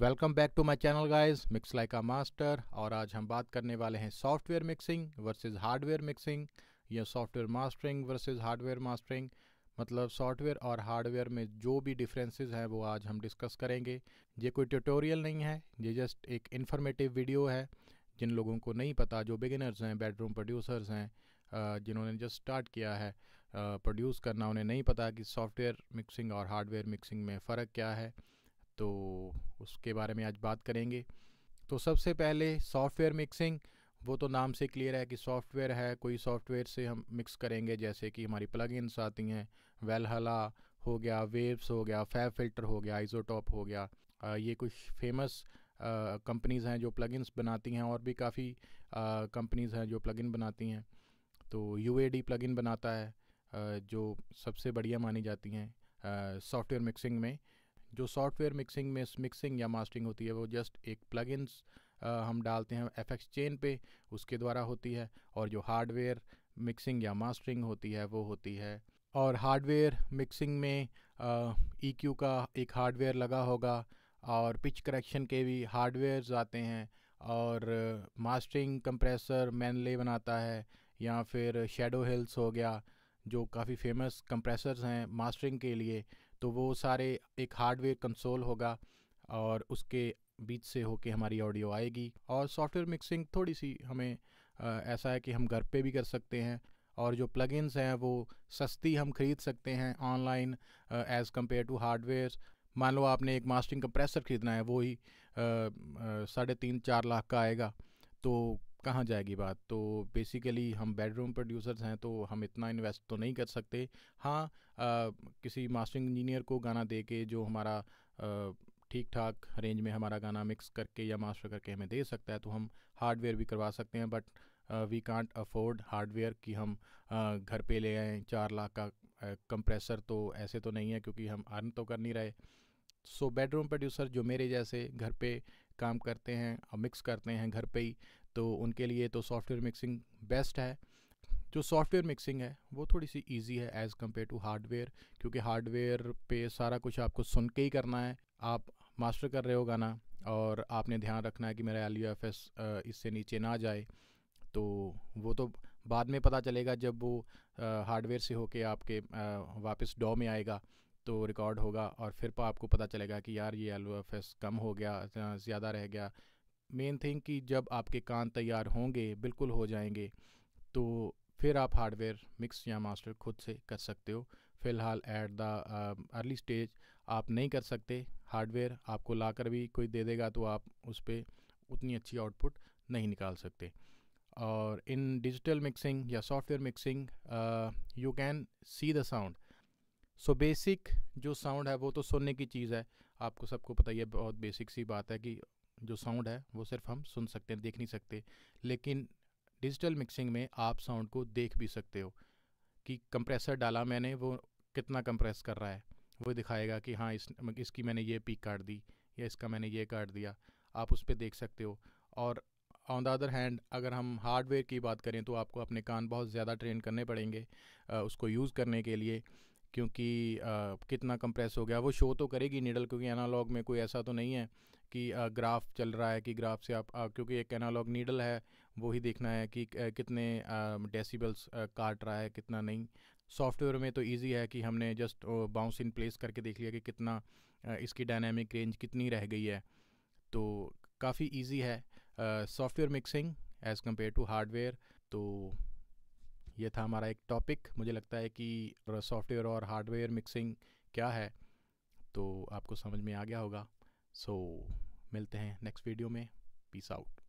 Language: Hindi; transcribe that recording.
welcome back to my channel guys mix like a master और आज हम बात करने वाले हैं software mixing versus hardware mixing या software mastering versus hardware mastering मतलब सॉफ्टवेयर और हार्डवेयर में जो भी डिफरेंसेस हैं वो आज हम डिस्कस करेंगे ये कोई ट्यूटोरियल नहीं है ये जस्ट एक इन्फॉर्मेटिव वीडियो है जिन लोगों को नहीं पता जो बिगिनर्स हैं बेडरूम प्रोड्यूसर्स हैं जिन्होंने जस्ट स्टार्ट किया है प्रोड्यूस करना उन्हें नहीं पता कि सॉफ्टवेयर मिक्सिंग और हार्डवेयर मिक्सिंग में फ़र्क क्या है तो उसके बारे में आज बात करेंगे तो सबसे पहले सॉफ्टवेयर मिक्सिंग वो तो नाम से क्लियर है कि सॉफ्टवेयर है कोई सॉफ्टवेयर से हम मिक्स करेंगे जैसे कि हमारी प्लगइन्स आती हैं वेलहला हो गया वेव्स हो गया फैब फिल्टर हो गया आइजोटॉप हो गया आ, ये कुछ फेमस कंपनीज़ हैं जो प्लगइन्स बनाती हैं और भी काफ़ी कंपनीज़ हैं जो प्लगइन बनाती हैं तो यू ए डी बनाता है आ, जो सबसे बढ़िया मानी जाती हैं सॉफ्टवेयर मिक्सिंग में जो सॉफ्टवेयर मिक्सिंग में मिक्सिंग या मास्टरिंग होती है वो जस्ट एक प्लगइन्स हम डालते हैं एफ चेन पे उसके द्वारा होती है और जो हार्डवेयर मिक्सिंग या मास्टरिंग होती है वो होती है और हार्डवेयर मिक्सिंग में ई क्यू e का एक हार्डवेयर लगा होगा और पिच करेक्शन के भी हार्डवेयर्स आते हैं और मास्टरिंग कंप्रेसर मैनले बनाता है या फिर शेडो हिल्स हो गया जो काफ़ी फेमस कंप्रेसर्स हैं मास्टरिंग के लिए तो वो सारे एक हार्डवेयर कंसोल होगा और उसके बीच से होके हमारी ऑडियो आएगी और सॉफ्टवेयर मिक्सिंग थोड़ी सी हमें आ, ऐसा है कि हम घर पे भी कर सकते हैं और जो प्लगइन्स हैं वो सस्ती हम खरीद सकते हैं online as compare to hardware मान लो आपने एक मास्टरिंग कंप्रेसर ख़रीदना है वो ही साढ़े तीन चार लाख का आएगा तो कहाँ जाएगी बात तो बेसिकली हम बेडरूम प्रोड्यूसर्स हैं तो हम इतना इन्वेस्ट तो नहीं कर सकते हाँ आ, किसी मास्टरिंग इंजीनियर को गाना दे के जो हमारा ठीक ठाक रेंज में हमारा गाना मिक्स करके या मास्टर करके हमें दे सकता है तो हम हार्डवेयर भी करवा सकते हैं but we can't afford hardware कि हम आ, घर पे ले आएँ चार लाख का कंप्रेसर तो ऐसे तो नहीं है क्योंकि हम अर्न तो कर नहीं रहे सो बेडरूम प्रोड्यूसर जो मेरे जैसे घर पे काम करते हैं और मिक्स करते हैं घर पे ही तो उनके लिए तो सॉफ्टवेयर मिक्सिंग बेस्ट है जो सॉफ्टवेयर मिक्सिंग है वो थोड़ी सी इजी है एज़ कम्पेयर टू हार्डवेयर क्योंकि हार्डवेयर पे सारा कुछ आपको सुन के ही करना है आप मास्टर कर रहे हो गाना और आपने ध्यान रखना है कि मेरा एल यू एफ एस इससे नीचे ना जाए तो वो तो बाद में पता चलेगा जब वो हार्डवेयर से होके आपके वापस डॉ में आएगा तो रिकॉर्ड होगा और फिर आपको पता चलेगा कि यार ये एल कम हो गया ज़्यादा रह गया मेन थिंग कि जब आपके कान तैयार होंगे बिल्कुल हो जाएंगे तो फिर आप हार्डवेयर मिक्स या मास्टर खुद से कर सकते हो फ़िलहाल एट द अर्ली स्टेज आप नहीं कर सकते हार्डवेयर आपको लाकर भी कोई दे देगा तो आप उस पर उतनी अच्छी आउटपुट नहीं निकाल सकते और इन डिजिटल मिक्सिंग या software mixing you can see the sound so basic जो साउंड है वो तो सुनने की चीज़ है आपको सबको पता ही है बहुत बेसिक सी बात है कि जो साउंड है वो सिर्फ हम सुन सकते हैं देख नहीं सकते लेकिन डिजिटल मिक्सिंग में आप साउंड को देख भी सकते हो कि कंप्रेसर डाला मैंने वो कितना कंप्रेस कर रहा है वो दिखाएगा कि हाँ इस इसकी मैंने ये पीक काट दी या इसका मैंने ये काट दिया आप उस पर देख सकते हो और ऑन द अदर हैंड अगर हम हार्डवेयर की बात करें तो आपको अपने कान बहुत ज़्यादा ट्रेन करने पड़ेंगे उसको यूज़ करने के लिए क्योंकि कितना कंप्रेस हो गया वो शो तो करेगी नीडल क्योंकि एनालॉग में कोई ऐसा तो नहीं है कि ग्राफ चल रहा है कि ग्राफ से आप क्योंकि एक एनालॉग नीडल है वो ही देखना है कि कितने डेसिबल्स काट रहा है कितना नहीं सॉफ्टवेयर में तो इजी है कि हमने जस्ट बाउंस इन प्लेस करके देख लिया कि कितना इसकी डायनामिक रेंज कितनी रह गई है तो काफ़ी ईजी है software mixing as compare to hardware तो ये था हमारा एक टॉपिक मुझे लगता है कि सॉफ्टवेयर और हार्डवेयर मिक्सिंग क्या है तो आपको समझ में आ गया होगा सो so, मिलते हैं नेक्स्ट वीडियो में पीस आउट